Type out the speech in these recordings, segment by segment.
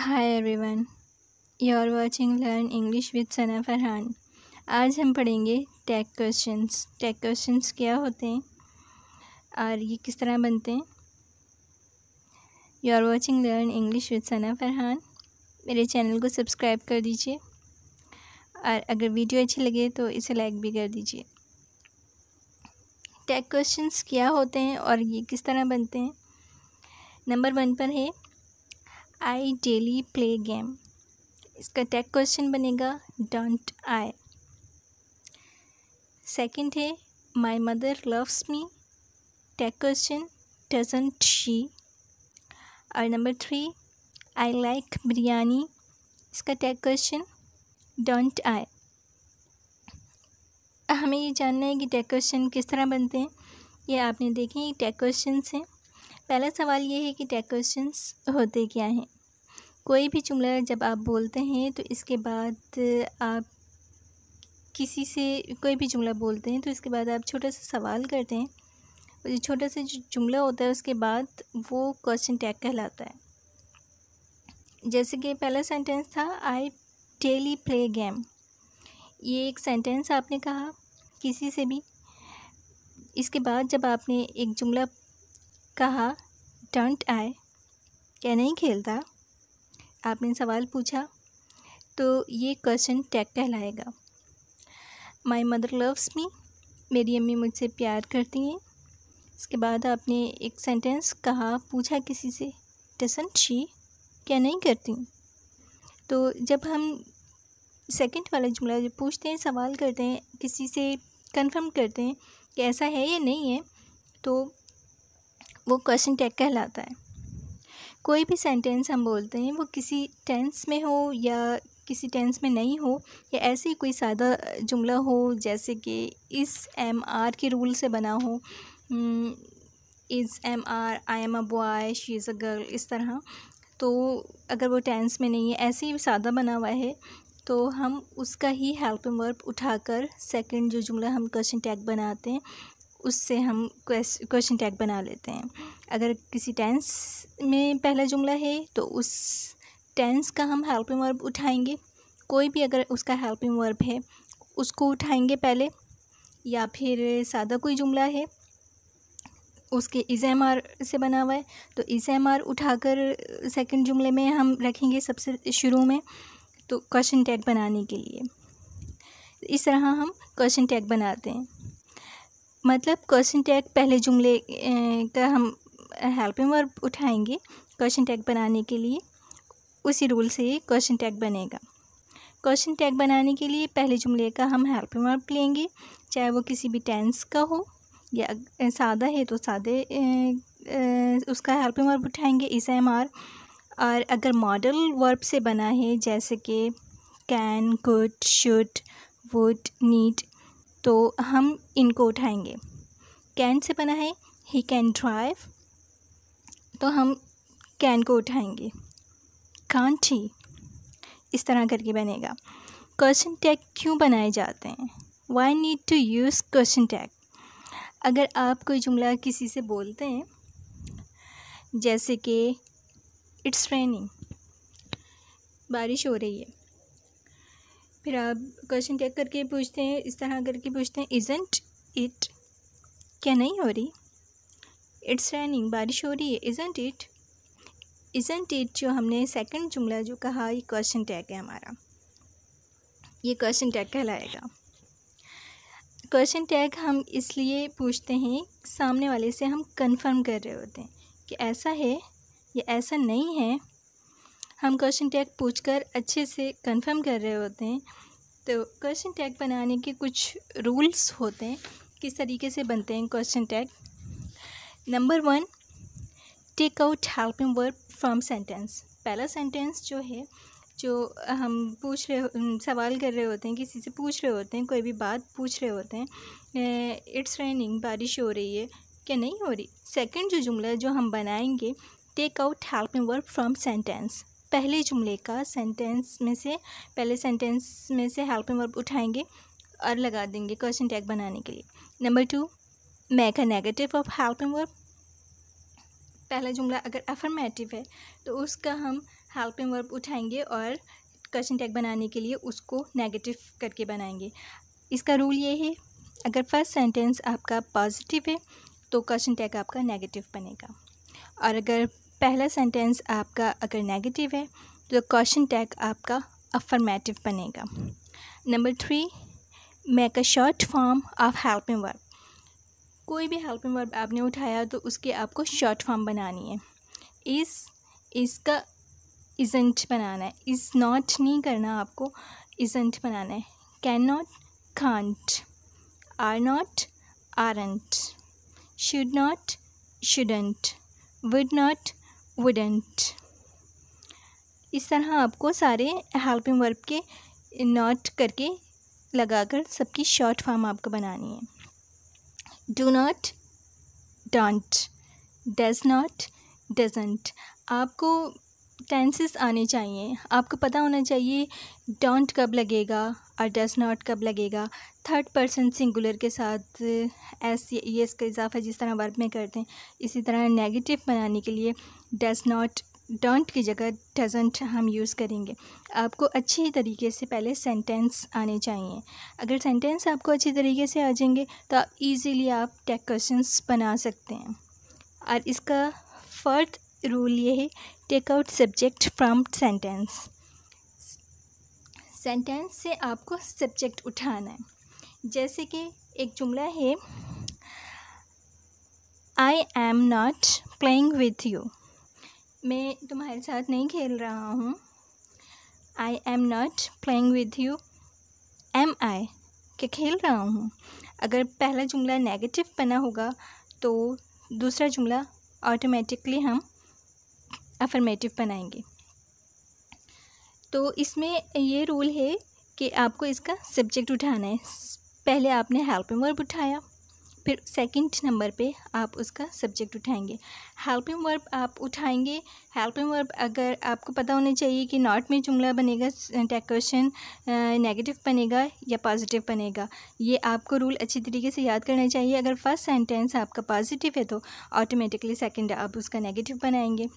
Hi everyone you are watching learn English with Sana Farhan आज हम पढ़ेंगे टैग क्वेश्चंस टैग क्वेश्चंस क्या होते हैं और ये किस तरह बनते हैं you are watching learn English with Sana Farhan मेरे चैनल को सब्सक्राइब कर दीजिए और अगर वीडियो अच्छी लगे तो इसे लाइक भी कर दीजिए टैग क्वेश्चंस क्या होते हैं और ये किस तरह बनते हैं नंबर वन पर है आई डेली प्ले गेम इसका टैग क्वेश्चन बनेगा डोंट आई सेकंड है my mother loves me tag question doesn't she और number three I like biryani इसका टैग क्वेश्चन डोंट आई हमें ये जानना है कि टैग क्वेश्चन किस तरह बनते हैं ये आपने देखे ये टैग क्वेश्चन हैं पहला सवाल ये है कि डेकोरेशंस होते क्या हैं कोई भी जुमला जब आप बोलते हैं तो इसके बाद आप किसी से कोई भी जुमला बोलते हैं तो इसके बाद आप छोटा सा सवाल करते हैं जो छोटा सा जो जुमला होता है उसके बाद वो क्वेश्चन टैग कहलाता है जैसे कि पहला सेंटेंस था आई डेली प्ले गेम ये एक सेंटेंस आपने कहा किसी से भी इसके बाद जब आपने एक जुमला कहा डंट आई क्या नहीं खेलता आपने सवाल पूछा तो ये क्वेश्चन टैग कहलाएगा माई मदर लव्स मी मेरी अम्मी मुझसे प्यार करती हैं इसके बाद आपने एक सेंटेंस कहा पूछा किसी से डसंट शी क्या नहीं करती तो जब हम सेकंड वाला जुमला जो पूछते हैं सवाल करते हैं किसी से कंफर्म करते हैं कि ऐसा है या नहीं है तो वो क्वेश्चन टैग कहलाता है कोई भी सेंटेंस हम बोलते हैं वो किसी टेंस में हो या किसी टेंस में नहीं हो या ऐसे ही कोई सादा जुमला हो जैसे कि इस एम आर के रूल से बना हो is am are I am a boy she is a girl इस तरह तो अगर वो टेंस में नहीं है ऐसे ही सादा बना हुआ है तो हम उसका ही हेल्पिंग वर्ब उठाकर सेकंड जो जुमला हम क्वेश्चन टैग बनाते हैं उससे हम क्वेश्चन टैग बना लेते हैं अगर किसी टेंस में पहला जुमला है तो उस टेंस का हम हेल्पिंग वर्ब उठाएंगे कोई भी अगर उसका हेल्पिंग वर्ब है उसको उठाएंगे पहले या फिर सादा कोई जुमला है उसके इज़ एम आर से बना हुआ है तो इज़ एम आर उठाकर सेकंड जुमले में हम रखेंगे सबसे शुरू में तो क्वेश्चन टैग बनाने के लिए इस तरह हम क्वेश्चन टैग बनाते हैं मतलब क्वेश्चन टैग पहले जुमले का हम हेल्पिंग वर्ब उठाएंगे क्वेश्चन टैग बनाने के लिए उसी रूल से ही क्वेश्चन टैग बनेगा क्वेश्चन टैग बनाने के लिए पहले जुमले का हम हेल्पिंग वर्ब लेंगे चाहे वो किसी भी टेंस का हो या सादा है तो सादे उसका हेल्पिंग वर्ब उठाएंगे इस एम आर और अगर मॉडल वर्ब से बना है जैसे कि can could should would need तो हम इनको उठाएंगे कैन से बना है ही कैन ड्राइव तो हम कैन को उठाएंगे कांट ही इस तरह करके बनेगा क्वेश्चन टैग क्यों बनाए जाते हैं why need to use question tag अगर आप कोई जुमला किसी से बोलते हैं जैसे कि इट्स रेनिंग बारिश हो रही है फिर आप क्वेश्चन चेक करके पूछते हैं इस तरह करके पूछते हैं इजेंट इट क्या नहीं हो रही इट्स रैनिंग बारिश हो रही है इजेंट इट इजेंट इट जो हमने सेकंड जुमला जो कहा ये क्वेश्चन टैग है हमारा ये क्वेश्चन टैग कहलाएगा क्वेश्चन टैग हम इसलिए पूछते हैं सामने वाले से हम कंफर्म कर रहे होते हैं कि ऐसा है या ऐसा नहीं है हम क्वेश्चन टैग पूछकर अच्छे से कंफर्म कर रहे होते हैं तो क्वेश्चन टैग बनाने के कुछ रूल्स होते हैं किस तरीके से बनते हैं question tag number one take out helping verb from sentence पहला सेंटेंस जो है जो हम पूछ रहे सवाल कर रहे होते हैं किसी से पूछ रहे होते हैं कोई भी बात पूछ रहे होते हैं इट्स रेनिंग बारिश हो रही है क्या नहीं हो रही सेकंड जो जुमला जो हम बनाएंगे take out helping verb from sentence पहले जुमले का सेंटेंस में से पहले सेंटेंस में से हेल्पिंग वर्ब उठाएंगे और लगा देंगे क्वेश्चन टैग बनाने के लिए number two make a negative of helping verb पहला जुमला अगर अफर्मेटिव है तो उसका हम हेल्पिंग वर्ब उठाएंगे और क्वेश्चन टैग बनाने के लिए उसको नेगेटिव करके बनाएंगे इसका रूल ये है अगर फर्स्ट सेंटेंस आपका पॉजिटिव है तो क्वेश्चन टैग आपका नेगेटिव बनेगा और अगर पहला सेंटेंस आपका अगर नेगेटिव है तो क्वेश्चन टैग आपका अफर्मेटिव बनेगा number three make a short form of helping verb कोई भी हेल्पिंग वर्ब आपने उठाया तो उसके आपको शॉर्ट फॉर्म बनानी है इस इसका इजेंट बनाना है इज़ नॉट नहीं करना आपको इजेंट बनाना है can not can't are not aren't should not shouldn't would not wouldn't इस तरह आपको सारे हेल्पिंग वर्ब के नॉट करके लगाकर सबकी शॉर्ट फॉर्म आपको बनानी है do not don't does not doesn't आपको टेंसेस आने चाहिए आपको पता होना चाहिए डोंट कब लगेगा और डज नॉट कब लगेगा थर्ड पर्सन सिंगुलर के साथ एस ये इसका इजाफा जिस तरह वर्ब में करते हैं इसी तरह नेगेटिव बनाने के लिए डज़ नॉट डोंट की जगह डजेंट हम यूज़ करेंगे आपको अच्छी तरीके से पहले सेंटेंस आने चाहिए अगर सेंटेंस आपको अच्छी तरीके से आ जाएंगे तो आप ईज़िली आप टेक क्वेश्चंस बना सकते हैं और इसका फर्थ रूल ये है take out subject from sentence sentence से आपको सब्जेक्ट उठाना है जैसे कि एक जुमला है I am not playing with you मैं तुम्हारे साथ नहीं खेल रहा हूँ I am not playing with you am I के खेल रहा हूँ अगर पहला जुमला नेगेटिव बना होगा तो दूसरा जुमला ऑटोमेटिकली हम अफर्मेटिव बनाएंगे तो इसमें ये रूल है कि आपको इसका सब्जेक्ट उठाना है पहले आपने हेल्पिंग वर्ब उठाया फिर सेकंड नंबर पे आप उसका सब्जेक्ट उठाएंगे हेल्पिंग वर्ब आप उठाएंगे हेल्पिंग वर्ब अगर आपको पता होना चाहिए कि नॉट में जुमला बनेगा क्वेश्चन नेगेटिव बनेगा या पॉजिटिव बनेगा ये आपको रूल अच्छी तरीके से याद करना चाहिए अगर फर्स्ट सेंटेंस आपका पॉजिटिव है तो ऑटोमेटिकली सेकेंड आप उसका नेगेटिव बनाएंगे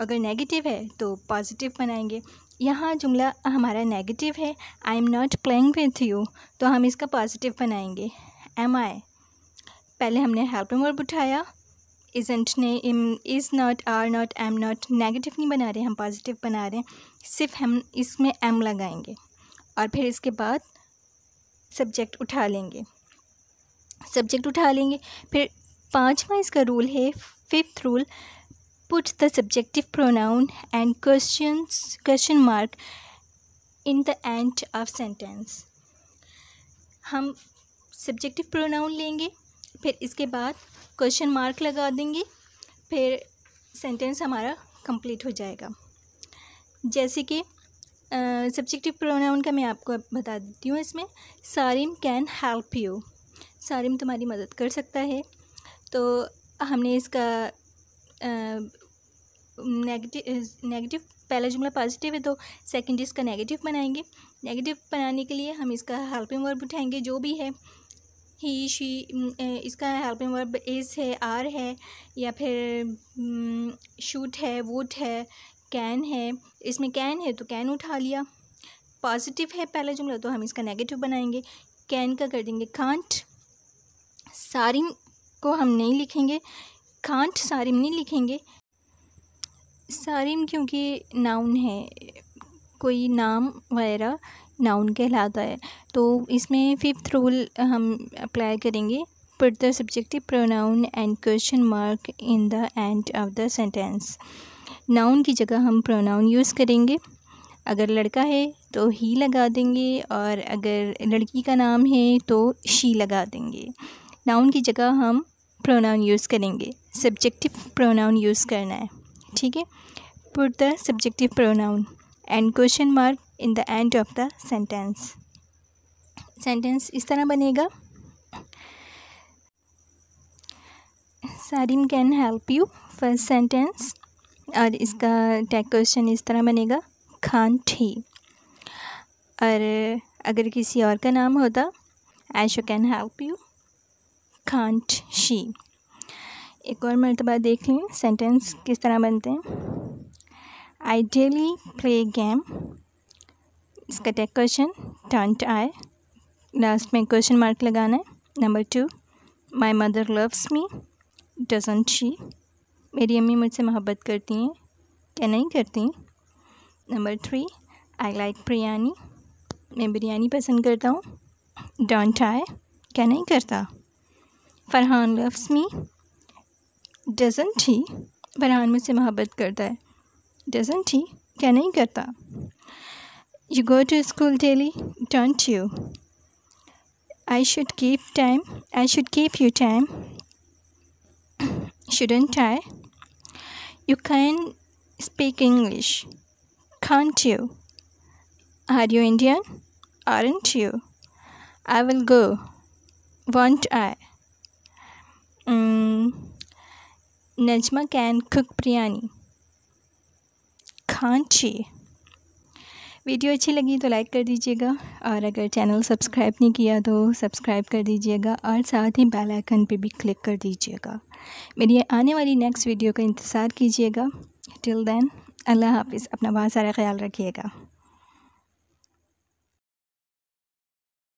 अगर नेगेटिव है तो पॉजिटिव बनाएंगे यहाँ जुमला हमारा नेगेटिव है I am not playing with you तो हम इसका पॉजिटिव बनाएंगे एम आई पहले हमने हेल्पिंग वर्ब उठाया इजेंट ने इम is not are not am not negative नहीं बना रहे हम पॉजिटिव बना रहे हैं सिर्फ हम इसमें एम लगाएंगे और फिर इसके बाद सब्जेक्ट उठा लेंगे सब्जेक्ट उठा लेंगे फिर पाँचवा इसका रूल है fifth rule put the subjective pronoun and question question mark in the end of sentence हम सब्जेक्टिव प्रोनाउन लेंगे फिर इसके बाद क्वेश्चन मार्क लगा देंगे फिर सेंटेंस हमारा कंप्लीट हो जाएगा जैसे कि सब्जेक्टिव प्रोनाउन का मैं आपको बता देती हूँ इसमें Sarim can help you Sarim तुम्हारी मदद कर सकता है तो हमने इसका नेगेटिव नेगेटिव पहला जुमला पॉजिटिव है तो सेकंड इसका नेगेटिव बनाएंगे नेगेटिव बनाने के लिए हम इसका हेल्पिंग वर्ब उठाएंगे जो भी है ही शी mm, इसका हेल्पिंग वर्ब इज़ है आर है या फिर शूट mm, है वोट है कैन है इसमें कैन है तो कैन उठा लिया पॉजिटिव है पहला जुमला तो हम इसका नेगेटिव बनाएंगे कैन का कर देंगे कांट सारिम को हम नहीं लिखेंगे कांट सारिम नहीं लिखेंगे सारिम क्योंकि नाउन है कोई नाम वगैरह नाउन कहलाता है तो इसमें फिफ्थ रूल हम अप्लाई करेंगे put the subjective pronoun and question mark in the end of the sentence noun की जगह हम प्रोनाउन यूज़ करेंगे अगर लड़का है तो ही लगा देंगे और अगर लड़की का नाम है तो शी लगा देंगे नाउन की जगह हम प्रोनाउन यूज़ करेंगे सब्जेक्टिव प्रोनाउन यूज़ करना है ठीक है put the subjective pronoun and question mark in the end of the sentence sentence इस तरह बनेगा Sarim can help you first sentence और इसका टैग क्वेश्चन इस तरह बनेगा खान ठी और अगर किसी और का नाम होता ऐशो can help you can't she एक और मरतबा देख लें सेंटेंस किस तरह बनते हैं आई डेली प्ले गेम इसका टेक क्वेश्चन टंट आए लास्ट में क्वेश्चन मार्क लगाना है number two my mother loves me doesn't she मेरी अम्मी मुझसे मोहब्बत करती हैं क्या नहीं करती number three I like biryani मैं बिरयानी पसंद करता हूँ डांट आई क्या नहीं करता Farhan loves me doesn't he Farhan मुझसे मोहब्बत करता है डजेंट ही क्या नहीं करता You go to school daily, don't you? I should keep time. I should keep you time. Shouldn't I? You can speak English, can't you? Are you Indian? Aren't you? I will go, won't I? Mm, Najma can cook biryani, can't she? Video अच्छी लगी तो like कर दीजिएगा और अगर channel subscribe नहीं किया तो सब्सक्राइब कर दीजिएगा और साथ ही बेल आइकन पे भी क्लिक कर दीजिएगा मेरी आने वाली नेक्स्ट वीडियो का इंतज़ार कीजिएगा टिल देन अल्लाह हाफिज़ अपना बहुत सारा ख्याल रखिएगा